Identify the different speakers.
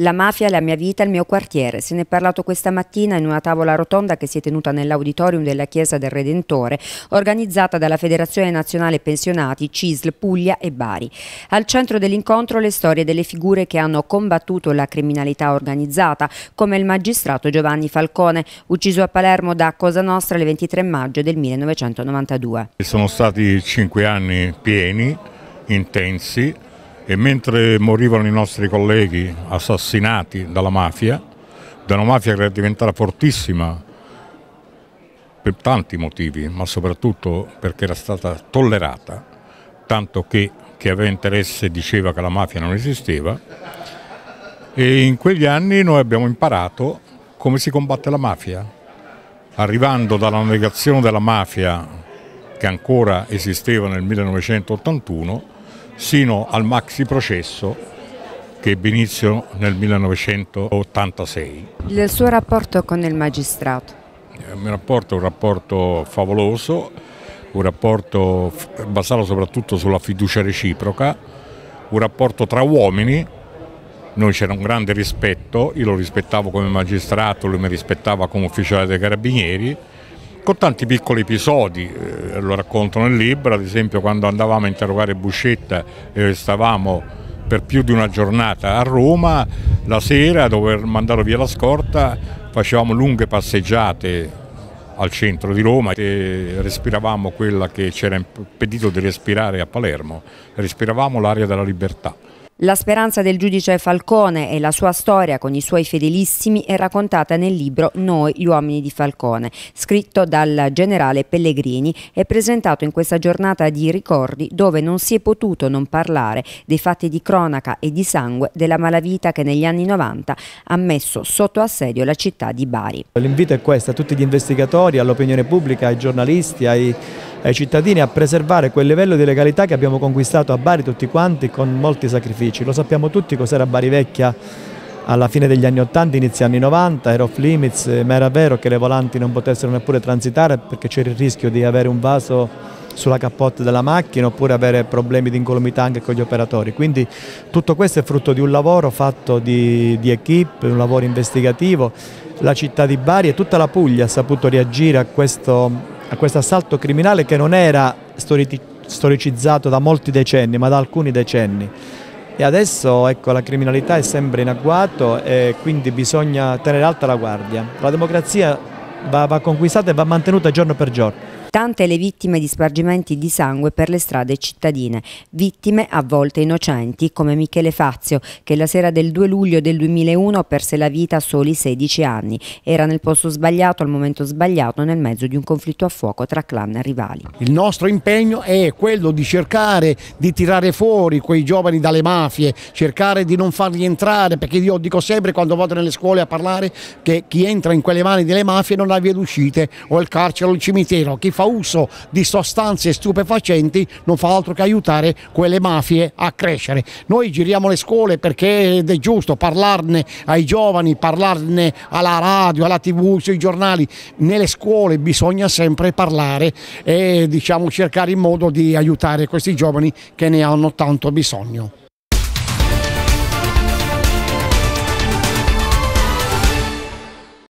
Speaker 1: La mafia, la mia vita, il mio quartiere. Se ne è parlato questa mattina in una tavola rotonda che si è tenuta nell'auditorium della Chiesa del Redentore, organizzata dalla Federazione Nazionale Pensionati, CISL, Puglia e Bari. Al centro dell'incontro le storie delle figure che hanno combattuto la criminalità organizzata, come il magistrato Giovanni Falcone, ucciso a Palermo da Cosa Nostra il 23 maggio del 1992.
Speaker 2: Sono stati cinque anni pieni, intensi, e mentre morivano i nostri colleghi assassinati dalla mafia, da una mafia che era diventata fortissima per tanti motivi, ma soprattutto perché era stata tollerata, tanto che chi aveva interesse diceva che la mafia non esisteva, e in quegli anni noi abbiamo imparato come si combatte la mafia, arrivando dalla negazione della mafia che ancora esisteva nel 1981 sino al maxi processo che ebbe inizio nel 1986.
Speaker 1: Il suo rapporto con il magistrato?
Speaker 2: Eh, il mio rapporto è un rapporto favoloso, un rapporto basato soprattutto sulla fiducia reciproca, un rapporto tra uomini, noi c'era un grande rispetto, io lo rispettavo come magistrato, lui mi rispettava come ufficiale dei carabinieri, con tanti piccoli episodi, eh, lo racconto nel libro, ad esempio quando andavamo a interrogare Buscetta e eh, stavamo per più di una giornata a Roma, la sera a dover mandare via la scorta facevamo lunghe passeggiate al centro di Roma e respiravamo quella che c'era impedito di respirare a Palermo, respiravamo l'aria della libertà.
Speaker 1: La speranza del giudice Falcone e la sua storia con i suoi fedelissimi è raccontata nel libro Noi gli uomini di Falcone, scritto dal generale Pellegrini e presentato in questa giornata di ricordi dove non si è potuto non parlare dei fatti di cronaca e di sangue della malavita che negli anni 90 ha messo sotto assedio la città di Bari.
Speaker 3: L'invito è questo a tutti gli investigatori, all'opinione pubblica, ai giornalisti, ai ai cittadini a preservare quel livello di legalità che abbiamo conquistato a Bari tutti quanti con molti sacrifici. Lo sappiamo tutti cos'era Bari Vecchia alla fine degli anni 80, inizio anni 90, era off limits, ma era vero che le volanti non potessero neppure transitare perché c'era il rischio di avere un vaso sulla cappotta della macchina oppure avere problemi di incolumità anche con gli operatori. Quindi tutto questo è frutto di un lavoro fatto di, di equip, un lavoro investigativo. La città di Bari e tutta la Puglia ha saputo reagire a questo a questo assalto criminale che non era storicizzato da molti decenni, ma da alcuni decenni. E adesso ecco, la criminalità è sempre in agguato e quindi bisogna tenere alta la guardia. La democrazia va, va conquistata e va mantenuta giorno per giorno.
Speaker 1: Tante le vittime di spargimenti di sangue per le strade cittadine, vittime a volte innocenti come Michele Fazio che la sera del 2 luglio del 2001 perse la vita a soli 16 anni. Era nel posto sbagliato al momento sbagliato nel mezzo di un conflitto a fuoco tra clan rivali.
Speaker 4: Il nostro impegno è quello di cercare di tirare fuori quei giovani dalle mafie, cercare di non farli entrare perché io dico sempre quando vado nelle scuole a parlare che chi entra in quelle mani delle mafie non ha via d'uscita o il carcere o il cimitero, chi fa uso di sostanze stupefacenti non fa altro che aiutare quelle mafie a crescere. Noi giriamo le scuole perché ed è giusto parlarne ai giovani, parlarne alla radio, alla tv, sui giornali, nelle scuole bisogna sempre parlare e diciamo cercare in modo di aiutare questi giovani che ne hanno tanto bisogno.